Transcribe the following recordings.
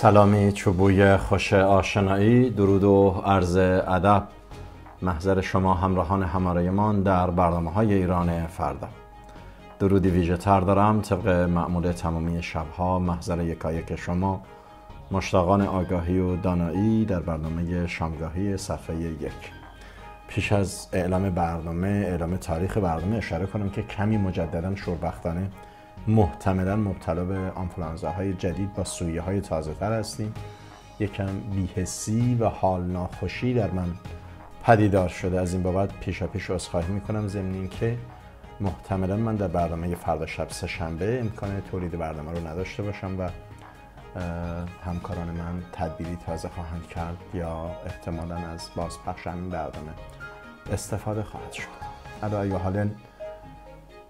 سلامی چوبوی خوش آشنایی درود و عرض ادب محضر شما همراهان همارایمان در برنامه های ایران فردا درودی ویژه تر دارم طبق معمول تمامی شبها محضر یکایک شما مشتاقان آگاهی و دانایی در برنامه شامگاهی صفحه یک پیش از اعلام برنامه اعلام تاریخ برنامه اشاره کنم که کمی مجددا شوربختانه محتملا مبتلا به های جدید با سویه های تازه تر هستیم یکم بیهسی و حال ناخوشی در من پدیدار شده از این بابت پیشا پیش اصخاهی میکنم ضمن که محتملا من در برنامه فردا شب سه شنبه امکان تولید برنامه رو نداشته باشم و همکاران من تدبیری تازه خواهند کرد یا احتمالا از بازپخش همین برنامه استفاده خواهد شد الا یا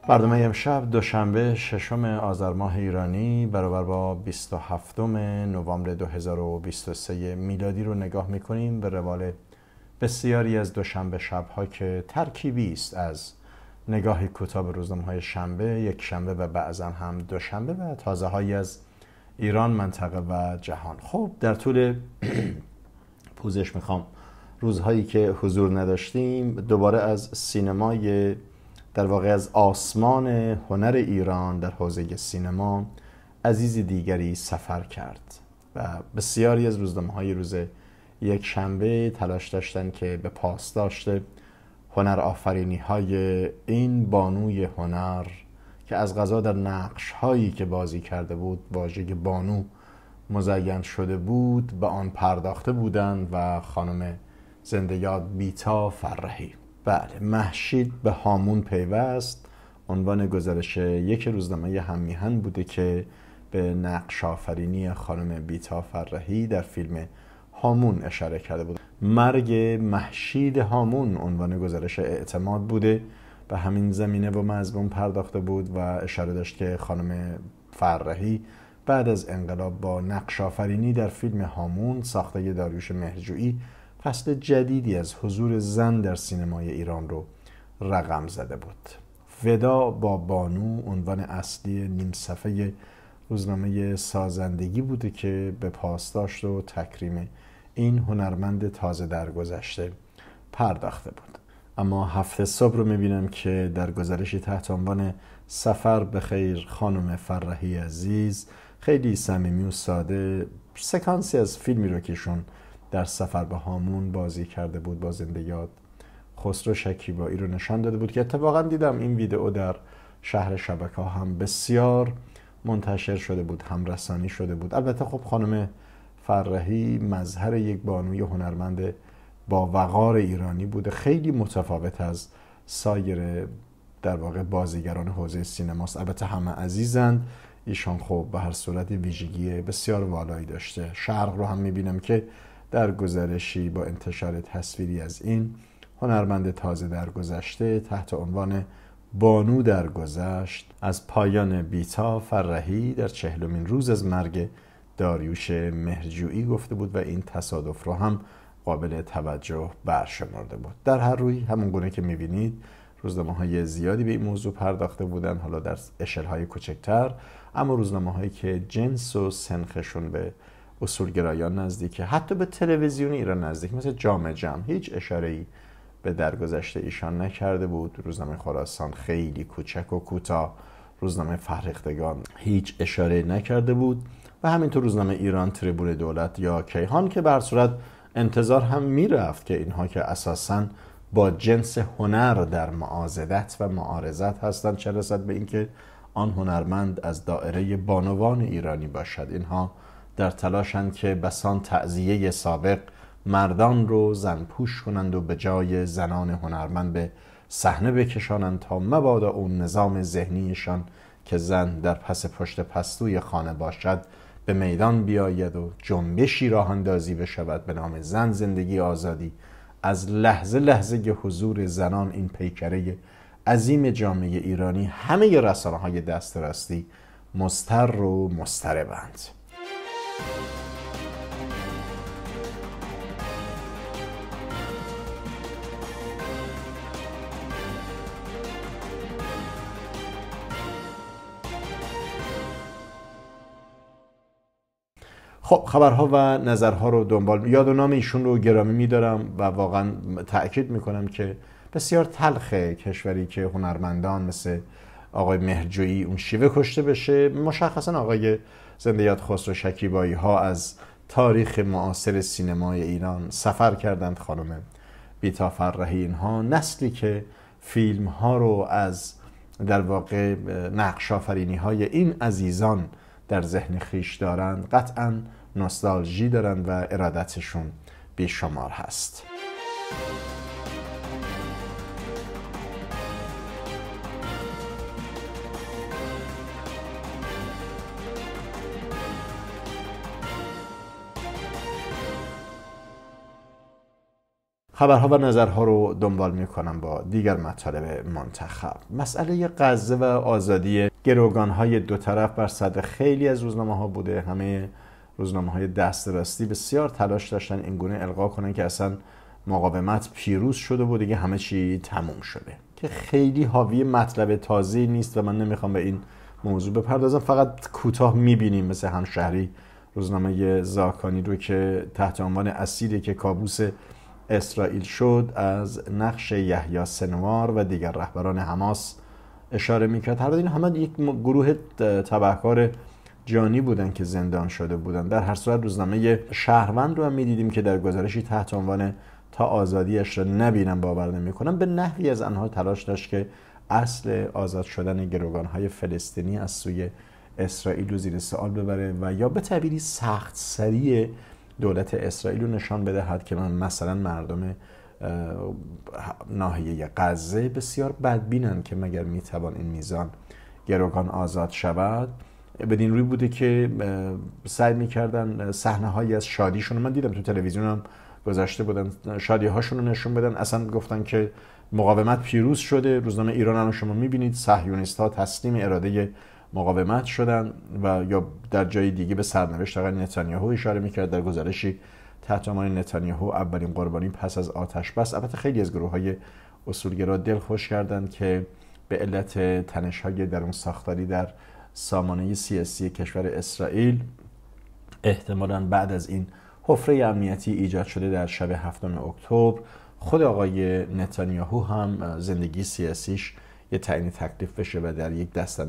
برنامه امشب دوشنبه ششم آذر ماه ایرانی برابر با 27 نوامبر 2023 میلادی رو نگاه میکنیم به روال بسیاری از دوشنبه شبها که ترکیبی است از نگاهی کوتاه به روزنامه های شنبه یک شنبه و بعضا هم دوشنبه و تازه هایی از ایران منطقه و جهان خب در طول پوزش میخوام روزهایی که حضور نداشتیم دوباره از سینمای در واقع از آسمان هنر ایران در حوزه سینما عزیز دیگری سفر کرد و بسیاری از روزنامه های روز یک شنبه تلاش داشتند که به پاس داشته هنر آفرینی های این بانوی هنر که از غذا در نقش هایی که بازی کرده بود واژه بانو مزین شده بود به آن پرداخته بودند و خانم یاد بیتا فرهی بله محشید به هامون پیوست عنوان گزارش یک روزنامه همیهن بوده که به نقش آفرینی خانم بیتا فرهی در فیلم هامون اشاره کرده بود مرگ محشید هامون عنوان گزارش اعتماد بوده به همین زمینه و مضمون پرداخته بود و اشاره داشت که خانم فرهی بعد از انقلاب با نقش آفرینی در فیلم هامون ساخته داریوش مهرجویی فصل جدیدی از حضور زن در سینمای ایران رو رقم زده بود ودا با بانو عنوان اصلی نیم صفحه روزنامه سازندگی بوده که به پاسداشت و تکریم این هنرمند تازه درگذشته پرداخته بود اما هفته صبح رو میبینم که در گزارش تحت عنوان سفر به خیر خانم فرحی عزیز خیلی صمیمی و ساده سکانسی از فیلمی رو که در سفر به هامون بازی کرده بود با زنده یاد خسرو شکیبایی رو نشان داده بود که اتفاقا دیدم این ویدئو در شهر شبکه هم بسیار منتشر شده بود هم رسانی شده بود البته خب خانم فرهی مظهر یک بانوی هنرمند با وقار ایرانی بوده خیلی متفاوت از سایر در واقع بازیگران حوزه سینماست البته همه عزیزند ایشان خب به هر صورت ویژگی بسیار والایی داشته شرق رو هم میبینم که در گزارشی با انتشار تصویری از این هنرمند تازه در گذشته تحت عنوان بانو درگذشت از پایان بیتا فرهی در چهلمین روز از مرگ داریوش مهرجویی گفته بود و این تصادف رو هم قابل توجه برشمرده بود در هر روی همون گونه که میبینید روزنامه های زیادی به این موضوع پرداخته بودن حالا در اشل های کوچکتر اما روزنامه هایی که جنس و سنخشون به اصولگرایان نزدیکه حتی به تلویزیون ایران نزدیک مثل جام جم هیچ اشاره ای به درگذشته ایشان نکرده بود روزنامه خراسان خیلی کوچک و کوتاه روزنامه فرهختگان هیچ اشاره نکرده بود و همینطور روزنامه ایران تریبون دولت یا کیهان که بر صورت انتظار هم میرفت که اینها که اساسا با جنس هنر در معازدت و معارضت هستند چه رسد به اینکه آن هنرمند از دائره بانوان ایرانی باشد اینها در تلاشند که بسان تعذیه سابق مردان رو زنپوش کنند و به جای زنان هنرمند به صحنه بکشانند تا مبادا اون نظام ذهنیشان که زن در پس پشت پستوی خانه باشد به میدان بیاید و جنبشی راه اندازی بشود به نام زن زندگی آزادی از لحظه لحظه حضور زنان این پیکره عظیم جامعه ایرانی همه رسانه های دست مستر و مستربند خب خبرها و نظرها رو دنبال یاد و نام ایشون رو گرامی میدارم و واقعا تاکید میکنم که بسیار تلخه کشوری که هنرمندان مثل آقای مهرجویی اون شیوه کشته بشه مشخصا آقای یاد خسرو شکیبایی ها از تاریخ معاصر سینمای ایران سفر کردند خانم بیتا فرهی اینها نسلی که فیلم ها رو از در واقع نقش آفرینی های این عزیزان در ذهن خیش دارند قطعا نوستالژی دارند و ارادتشون بیشمار هست خبرها و نظرها رو دنبال میکنم با دیگر مطالب منتخب مسئله غزه و آزادی گروگانهای دو طرف بر صدر خیلی از روزنامه ها بوده همه روزنامه های دست راستی بسیار تلاش داشتن اینگونه القا کنن که اصلا مقاومت پیروز شده و دیگه همه چی تموم شده که خیلی حاوی مطلب تازه نیست و من نمیخوام به این موضوع بپردازم فقط کوتاه میبینیم مثل همشهری روزنامه زاکانی رو که تحت عنوان اسیری که کابوس اسرائیل شد از نقش یحیا سنوار و دیگر رهبران حماس اشاره میکرد هر این همه یک گروه تبهکار جانی بودن که زندان شده بودن در هر صورت روزنامه شهروند رو هم میدیدیم که در گزارشی تحت عنوان تا آزادیش را نبینم باور نمیکنم به نحوی از آنها تلاش داشت که اصل آزاد شدن گروگان های فلسطینی از سوی اسرائیل رو زیر سوال ببره و یا به تعبیری سخت سریه دولت اسرائیل رو نشان بدهد که من مثلا مردم ناحیه غزه بسیار بدبینند که مگر میتوان این میزان گروگان آزاد شود بدین روی بوده که سعی میکردن صحنه هایی از شادیشون من دیدم تو تلویزیون هم بودن شادی هاشون رو نشون بدن اصلا گفتن که مقاومت پیروز شده روزنامه ایران هم شما میبینید صهیونیست ها تسلیم اراده مقاومت شدن و یا در جای دیگه به سرنوشت آقای نتانیاهو اشاره میکرد در گزارشی تحت عنوان نتانیاهو اولین قربانی پس از آتش بس البته خیلی از گروه های اصولگرا دل خوش کردند که به علت تنش های اون ساختاری در سامانه سیاسی کشور اسرائیل احتمالا بعد از این حفره امنیتی ایجاد شده در شب هفتم اکتبر خود آقای نتانیاهو هم زندگی سیاسیش یه تعیین تکلیف بشه و در یک دست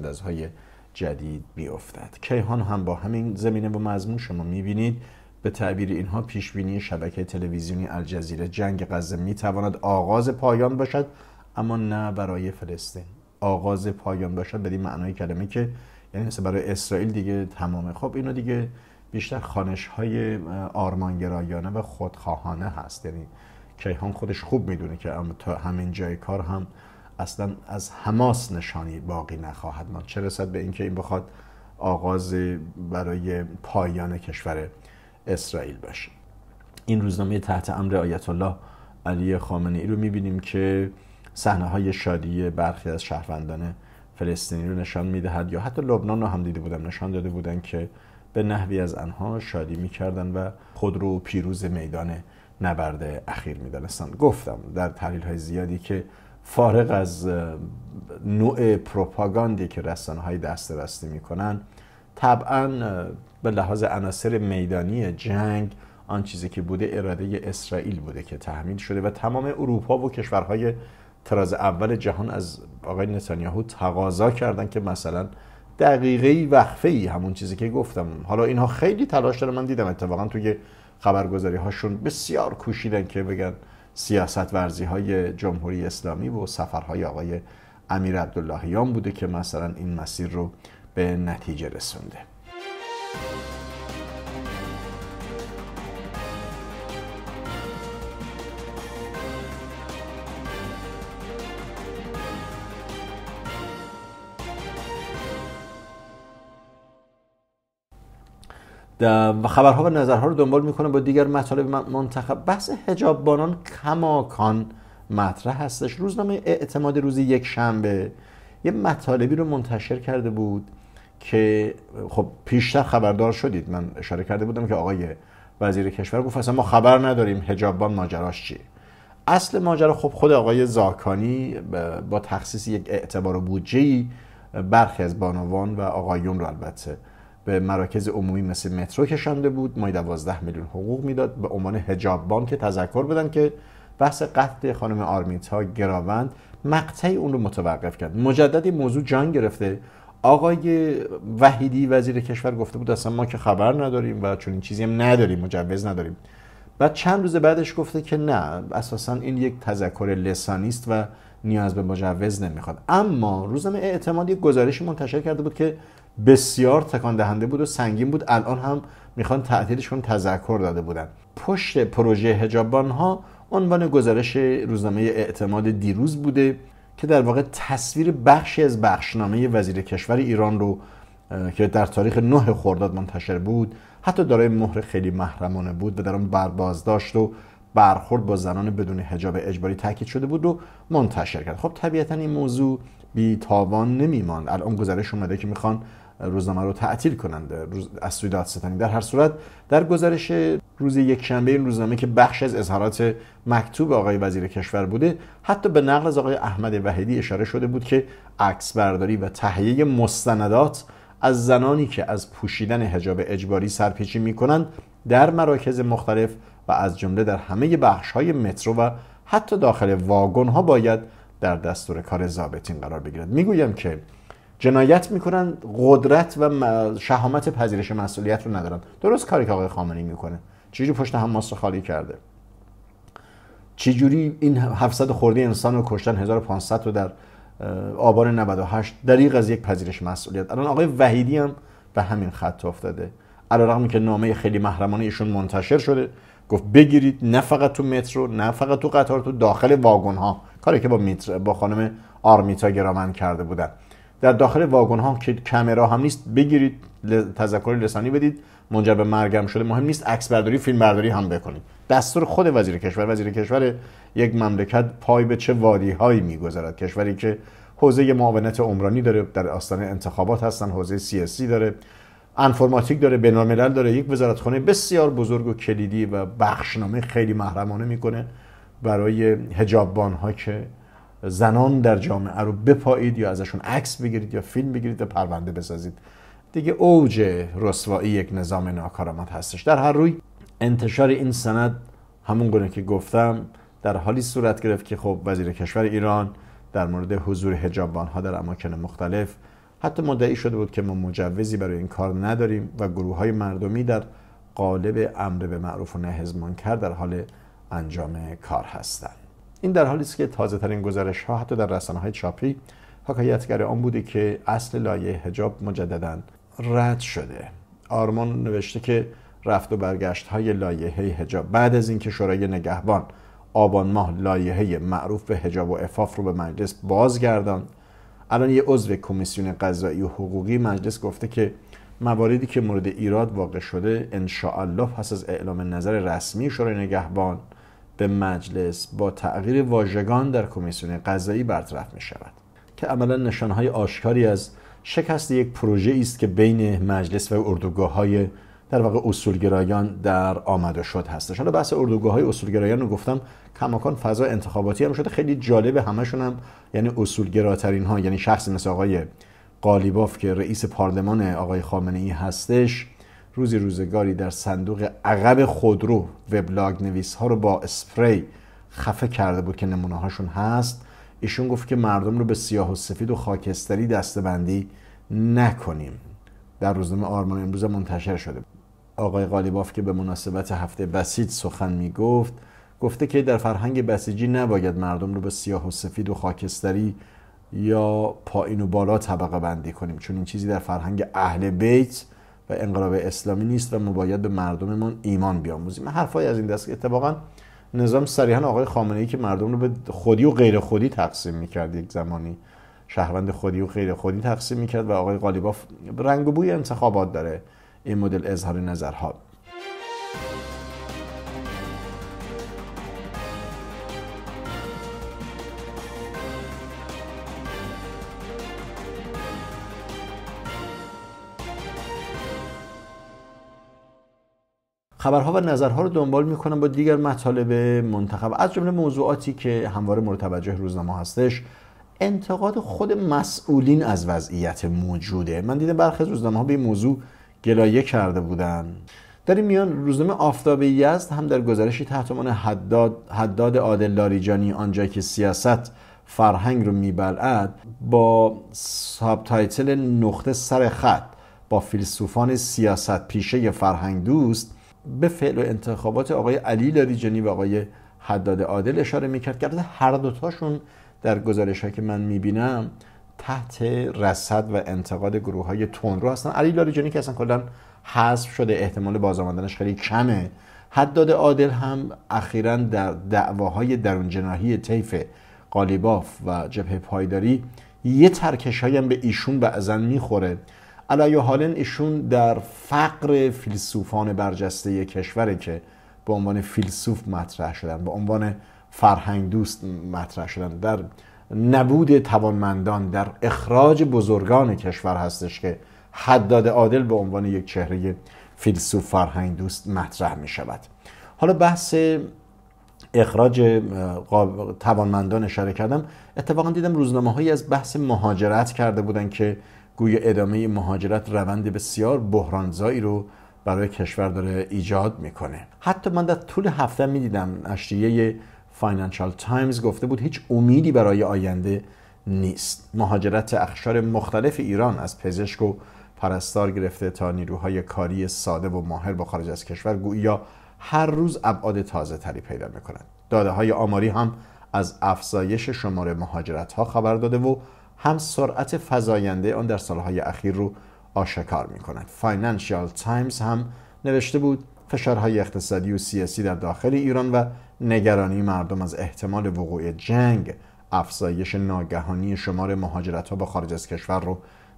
جدید بیفتد کیهان هم با همین زمینه و مضمون شما میبینید به تعبیر اینها پیش بینی شبکه تلویزیونی الجزیره جنگ غزه می آغاز پایان باشد اما نه برای فلسطین آغاز پایان باشد بدین معنای کلمه که یعنی مثل برای اسرائیل دیگه تمامه خب اینو دیگه بیشتر خانش های آرمانگرایانه و خودخواهانه هست یعنی کیهان خودش خوب میدونه که تا همین جای کار هم اصلا از حماس نشانی باقی نخواهد ماند چه رسد به اینکه این بخواد آغاز برای پایان کشور اسرائیل باشه این روزنامه تحت امر آیت الله علی خامنه ای رو میبینیم که صحنه های شادی برخی از شهروندان فلسطینی رو نشان میدهد یا حتی لبنان رو هم دیده بودم نشان داده بودن که به نحوی از آنها شادی میکردن و خود رو پیروز میدان نبرد اخیر میدانستند گفتم در تحلیل های زیادی که فارغ از نوع پروپاگاندی که رسانه های دست می میکنن طبعا به لحاظ عناصر میدانی جنگ آن چیزی که بوده اراده اسرائیل بوده که تحمیل شده و تمام اروپا و کشورهای تراز اول جهان از آقای نتانیاهو تقاضا کردند که مثلا دقیقه وقفه ای همون چیزی که گفتم حالا اینها خیلی تلاش دارن من دیدم اتفاقا توی خبرگزاری هاشون بسیار کوشیدن که بگن سیاست ورزی های جمهوری اسلامی و سفرهای آقای امیر عبداللهیان بوده که مثلا این مسیر رو به نتیجه رسونده و خبرها و نظرها رو دنبال میکنه با دیگر مطالب منتخب بحث هجاببانان بانان کماکان مطرح هستش روزنامه اعتماد روزی یک شنبه یه مطالبی رو منتشر کرده بود که خب پیشتر خبردار شدید من اشاره کرده بودم که آقای وزیر کشور گفت اصلا ما خبر نداریم هجاببان ماجراش چیه اصل ماجرا خب خود آقای زاکانی با تخصیص یک اعتبار و ای برخی از بانوان و آقایون رو البته به مراکز عمومی مثل مترو کشانده بود مای 12 میلیون حقوق میداد به عنوان بان که تذکر بدن که بحث قتل خانم آرمیتا گراوند مقطعی اون رو متوقف کرد مجدد موضوع جان گرفته آقای وحیدی وزیر کشور گفته بود اصلا ما که خبر نداریم و چون این چیزی هم نداریم مجوز نداریم بعد چند روز بعدش گفته که نه اساسا این یک تذکر لسانی است و نیاز به مجوز نمیخواد اما روزنامه اعتمادی یک گزارشی منتشر کرده بود که بسیار تکان دهنده بود و سنگین بود الان هم میخوان تعطیلش تذکر داده بودن پشت پروژه هجابان ها عنوان گزارش روزنامه اعتماد دیروز بوده که در واقع تصویر بخشی از بخشنامه وزیر کشور ایران رو که در تاریخ 9 خرداد منتشر بود حتی دارای مهر خیلی محرمانه بود و در آن داشت و برخورد با زنان بدون حجاب اجباری تاکید شده بود رو منتشر کرد خب طبیعتا این موضوع بی تاوان نمیماند الان گزارش اومده که میخوان روزنامه رو تعطیل کنند از سوی دادستانی در هر صورت در گزارش روز یکشنبه این روزنامه که بخش از اظهارات مکتوب آقای وزیر کشور بوده حتی به نقل از آقای احمد وحیدی اشاره شده بود که عکس برداری و تهیه مستندات از زنانی که از پوشیدن حجاب اجباری سرپیچی می کنند در مراکز مختلف و از جمله در همه بخش های مترو و حتی داخل واگن ها باید در دستور کار ضابطین قرار بگیرد میگویم که جنایت میکنن قدرت و شهامت پذیرش مسئولیت رو ندارن درست کاری که آقای خامنه‌ای میکنه چجوری پشت هم رو خالی کرده چجوری این 700 خورده انسان رو کشتن 1500 رو در آبان 98 دریغ از یک پذیرش مسئولیت الان آقای وحیدی هم به همین خط افتاده علیرغم که نامه خیلی محرمانه ایشون منتشر شده گفت بگیرید نه فقط تو مترو نه فقط تو قطار تو داخل واگن ها کاری که با با خانم آرمیتا گرامن کرده بودن در داخل واگن ها که کمرا هم نیست بگیرید تذکر لسانی بدید منجر به مرگم شده مهم نیست عکس برداری فیلم برداری هم بکنید دستور خود وزیر کشور وزیر کشور یک مملکت پای به چه وادی هایی میگذرد کشوری که حوزه معاونت عمرانی داره در آستانه انتخابات هستن حوزه سیاسی داره انفرماتیک داره بینالملل داره یک وزارتخانه بسیار بزرگ و کلیدی و بخشنامه خیلی محرمانه میکنه برای هجاببان ها که زنان در جامعه رو بپایید یا ازشون عکس بگیرید یا فیلم بگیرید و پرونده بسازید دیگه اوج رسوایی یک نظام ناکارآمد هستش در هر روی انتشار این سند همون گونه که گفتم در حالی صورت گرفت که خب وزیر کشور ایران در مورد حضور حجابان ها در اماکن مختلف حتی مدعی شده بود که ما مجوزی برای این کار نداریم و گروه های مردمی در قالب امر به معروف و نهی کرد در حال انجام کار هستند این در حالی است که تازه ترین گزارش ها حتی در رسانه های چاپی حکایتگر آن بوده که اصل لایه هجاب مجددا رد شده آرمان نوشته که رفت و برگشت های لایه حجاب بعد از اینکه شورای نگهبان آبان ماه لایحه معروف به حجاب و عفاف رو به مجلس بازگردان الان یه عضو کمیسیون قضایی و حقوقی مجلس گفته که مواردی که مورد ایراد واقع شده ان پس از اعلام نظر رسمی شورای نگهبان به مجلس با تغییر واژگان در کمیسیون قضایی برطرف می شود که عملا نشانهای آشکاری از شکست یک پروژه است که بین مجلس و اردوگاه های در واقع اصولگرایان در آمد و شد هستش حالا بحث اردوگاه های اصولگرایان رو گفتم کماکان فضا انتخاباتی هم شده خیلی جالب همشون هم یعنی اصولگراترین ها یعنی شخصی مثل آقای قالیباف که رئیس پارلمان آقای خامنه ای هستش روزی روزگاری در صندوق عقب خودرو وبلاگ نویس ها رو با اسپری خفه کرده بود که نمونه هاشون هست ایشون گفت که مردم رو به سیاه و سفید و خاکستری دستبندی نکنیم در روزنامه آرمان امروز منتشر شده آقای قالیباف که به مناسبت هفته بسیج سخن میگفت گفته که در فرهنگ بسیجی نباید مردم رو به سیاه و سفید و خاکستری یا پایین و بالا طبقه بندی کنیم چون این چیزی در فرهنگ اهل بیت و انقلاب اسلامی نیست و ما باید به مردممون ایمان بیاموزیم حرفای از این دست اتفاقا نظام صریحا آقای خامنه ای که مردم رو به خودی و غیر خودی تقسیم میکرد یک زمانی شهروند خودی و غیر خودی تقسیم میکرد و آقای قالیباف رنگ و بوی انتخابات داره این مدل اظهار نظرها خبرها و نظرها رو دنبال میکنم با دیگر مطالب منتخب از جمله موضوعاتی که همواره مورد توجه روزنامه هستش انتقاد خود مسئولین از وضعیت موجوده من دیدم برخی از روزنامه ها به این موضوع گلایه کرده بودن در این میان روزنامه آفتاب یزد هم در گزارشی تحت عنوان حداد حداد عادل لاریجانی آنجا که سیاست فرهنگ رو میبلعد با سابتایتل نقطه سر خط با فیلسوفان سیاست پیشه فرهنگ دوست به فعل و انتخابات آقای علی لاریجانی و آقای حداد عادل اشاره میکرد که هر دوتاشون در گزارش که من میبینم تحت رسد و انتقاد گروه های رو هستن علی لاریجانی که اصلا کلا حذف شده احتمال بازآمدنش خیلی کمه حداد عادل هم اخیرا در دعواهای درون جناحی طیف قالیباف و جبه پایداری یه ترکش هم به ایشون بعضا میخوره علایو حالن ایشون در فقر فیلسوفان برجسته کشوره که به عنوان فیلسوف مطرح شدن به عنوان فرهنگ دوست مطرح شدن در نبود توانمندان در اخراج بزرگان کشور هستش که حداد عادل به عنوان یک چهره فیلسوف فرهنگ دوست مطرح می شود حالا بحث اخراج توانمندان اشاره کردم اتفاقا دیدم روزنامه هایی از بحث مهاجرت کرده بودن که گوی ادامه مهاجرت روند بسیار بحرانزایی رو برای کشور داره ایجاد میکنه حتی من در طول هفته میدیدم نشریه فاینانشال تایمز گفته بود هیچ امیدی برای آینده نیست مهاجرت اخشار مختلف ایران از پزشک و پرستار گرفته تا نیروهای کاری ساده و ماهر با خارج از کشور گویا هر روز ابعاد تازه تری پیدا میکنند داده های آماری هم از افزایش شماره مهاجرت ها خبر داده و هم سرعت فزاینده آن در سالهای اخیر رو آشکار می کند فاینانشیال تایمز هم نوشته بود فشارهای اقتصادی و سیاسی در داخل ایران و نگرانی مردم از احتمال وقوع جنگ افزایش ناگهانی شمار مهاجرت ها به خارج از کشور رو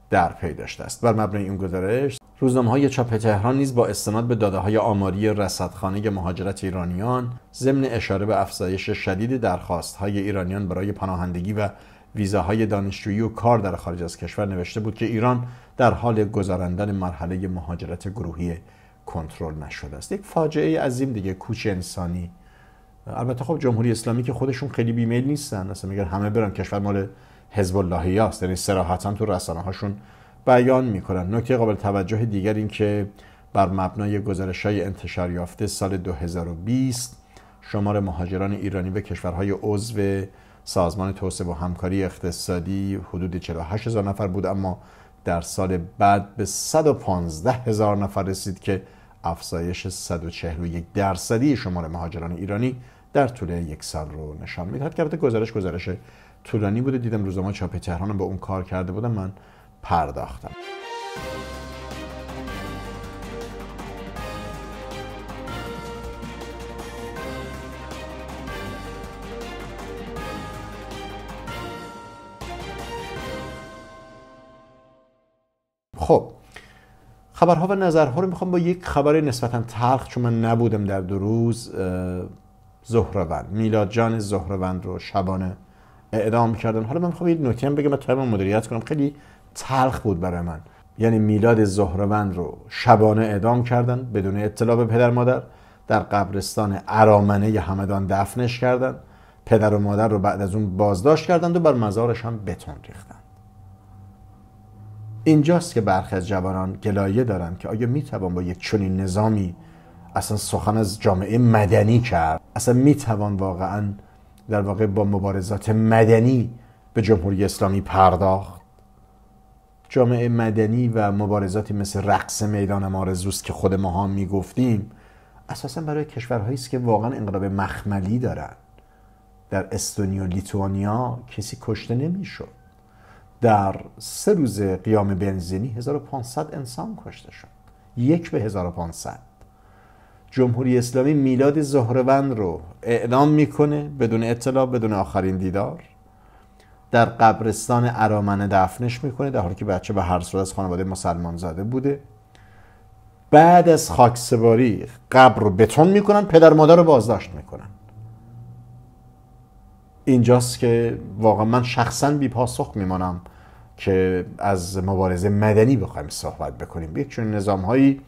در پی داشته است بر مبنای این گزارش روزنامه های چاپ تهران نیز با استناد به داده های آماری رصدخانه مهاجرت ایرانیان ضمن اشاره به افزایش شدید درخواست های ایرانیان برای پناهندگی و ویزاهای دانشجویی و کار در خارج از کشور نوشته بود که ایران در حال گذراندن مرحله مهاجرت گروهی کنترل نشده است یک فاجعه عظیم دیگه کوچ انسانی البته خب جمهوری اسلامی که خودشون خیلی بیمیل نیستن اصلا میگن همه برن کشور مال حزب اللهی است یعنی صراحتا تو رسانه هاشون بیان میکنن نکته قابل توجه دیگر این که بر مبنای گزارش های انتشار یافته سال 2020 شمار مهاجران ایرانی به کشورهای عضو سازمان توسعه و همکاری اقتصادی حدود 48 هزار نفر بود اما در سال بعد به 115 هزار نفر رسید که افزایش 141 درصدی شمار مهاجران ایرانی در طول یک سال رو نشان میداد که گزارش گزارش طولانی بوده دیدم روزنامه چاپ تهران به اون کار کرده بودم من پرداختم خب خبرها و نظرها رو میخوام با یک خبر نسبتا تلخ چون من نبودم در دو روز زهروند میلاد جان زهروند رو شبانه اعدام کردن حالا من میخوام یه نکته هم بگم تایم مدیریت کنم خیلی تلخ بود برای من یعنی میلاد زهروند رو شبانه اعدام کردن بدون اطلاع به پدر مادر در قبرستان ارامنه همدان دفنش کردن پدر و مادر رو بعد از اون بازداشت کردند و بر مزارش هم بتون ریختن اینجاست که برخی از جوانان گلایه دارند که آیا میتوان با یک چنین نظامی اصلا سخن از جامعه مدنی کرد اصلا میتوان واقعا در واقع با مبارزات مدنی به جمهوری اسلامی پرداخت جامعه مدنی و مبارزاتی مثل رقص میدان مارزوست که خود ما هم میگفتیم اساسا برای کشورهایی است که واقعا انقلاب مخملی دارند، در استونی و لیتوانیا کسی کشته نمیشد در سه روز قیام بنزینی 1500 انسان کشته شد یک به 1500 جمهوری اسلامی میلاد زهروند رو اعلام میکنه بدون اطلاع بدون آخرین دیدار در قبرستان ارامنه دفنش میکنه در حالی که بچه به هر صورت از خانواده مسلمان زاده بوده بعد از خاکسپاری قبر رو بتون میکنن پدر مادر رو بازداشت میکنن اینجاست که واقعا من شخصا بی پاسخ میمانم که از مبارزه مدنی بخوایم صحبت بکنیم یک چون نظام هایی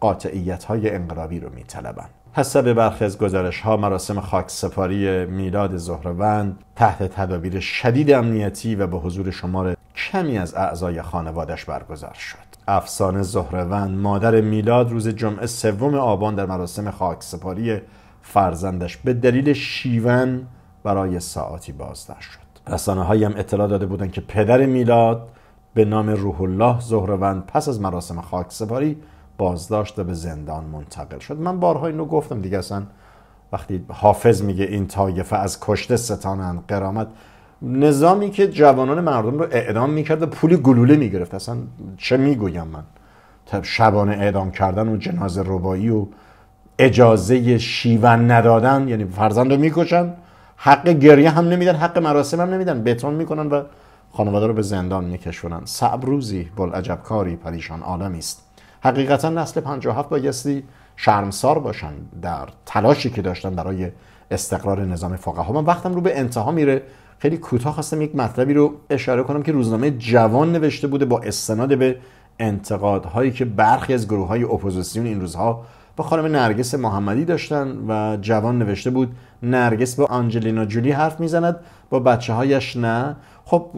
قاطعیت های انقلابی رو میطلبند حسب برخی از گزارش ها مراسم خاک سپاری میلاد زهروند تحت تدابیر شدید امنیتی و به حضور شمار کمی از اعضای خانوادش برگزار شد افسانه زهروند مادر میلاد روز جمعه سوم آبان در مراسم خاکسپاری فرزندش به دلیل شیون برای ساعتی بازداشت شد رسانه هایی هم اطلاع داده بودند که پدر میلاد به نام روح الله زهروند پس از مراسم خاکسپاری بازداشت و به زندان منتقل شد من بارها اینو گفتم دیگه اصلا وقتی حافظ میگه این طایفه از کشته ستانن قرامت نظامی که جوانان مردم رو اعدام میکرد و پولی گلوله میگرفت اصلا چه میگویم من شبانه اعدام کردن و جنازه ربایی و اجازه شیون ندادن یعنی فرزند رو حق گریه هم نمیدن حق مراسم هم نمیدن بتون میکنن و خانواده رو به زندان میکشونن صعب روزی بلعجب کاری پریشان عالمی است حقیقتا نسل 57 بایستی شرمسار باشن در تلاشی که داشتن برای استقرار نظام ها من وقتم رو به انتها میره خیلی کوتاه خواستم یک مطلبی رو اشاره کنم که روزنامه جوان نوشته بوده با استناد به انتقادهایی که برخی از گروه های اپوزیسیون این روزها با خانم نرگس محمدی داشتن و جوان نوشته بود نرگس با آنجلینا جولی حرف میزند با بچه هایش نه خب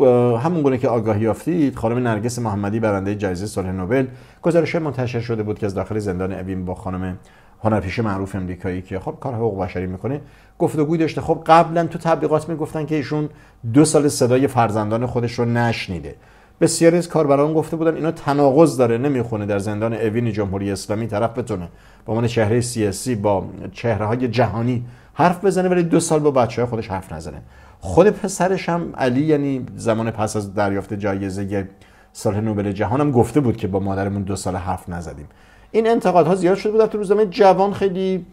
همون گونه که آگاهی یافتید خانم نرگس محمدی برنده جایزه صلح نوبل گزارش منتشر شده بود که از داخل زندان اوین با خانم هنرپیشه معروف امریکایی که خب کار حقوق بشری میکنه گفتگوی داشته خب قبلا تو تبلیغات میگفتن که ایشون دو سال صدای فرزندان خودش رو نشنیده بسیاری از کاربران گفته بودن اینا تناقض داره نمیخونه در زندان اوین جمهوری اسلامی طرف بتونه با من چهره سیاسی با چهره های جهانی حرف بزنه ولی دو سال با بچه های خودش حرف نزنه خود پسرش هم علی یعنی زمان پس از دریافت جایزه سال نوبل جهان هم گفته بود که با مادرمون دو سال حرف نزدیم این ها زیاد شده بود تو روزنامه جوان خیلی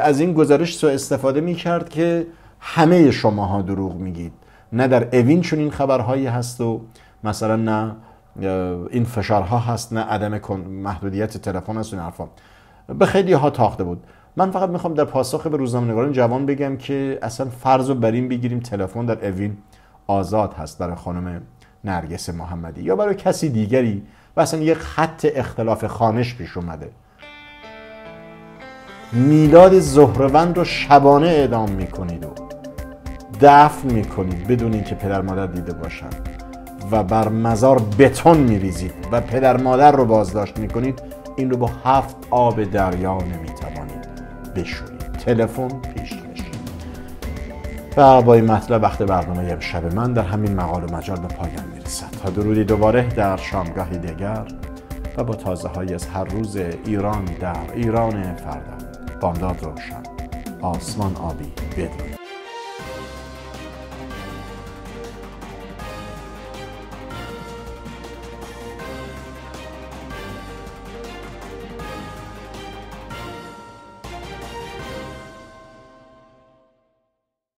از این گزارش سوء استفاده کرد که همه شماها دروغ میگید نه در اوین چون این خبرهایی هست و مثلا نه این فشارها هست نه عدم محدودیت تلفن هست این حرفا به خیلی ها تاخته بود من فقط میخوام در پاسخ به روزنامه‌نگاران جوان بگم که اصلا فرض رو بر این بگیریم تلفن در اوین آزاد هست برای خانم نرگس محمدی یا برای کسی دیگری و اصلا یک خط اختلاف خانش پیش اومده میلاد زهروند رو شبانه اعدام میکنید و دفن میکنید بدون اینکه پدر مادر دیده باشند و بر مزار بتون میریزید و پدر مادر رو بازداشت میکنید این رو با هفت آب دریا نمیتوانید بشونید تلفن پیش و با این مطلب وقت برنامه امشب من در همین مقال و مجال به پایان میرسد تا درودی دوباره در شامگاهی دیگر و با تازه های از هر روز ایران در ایران فردا بامداد روشن آسمان آبی بدون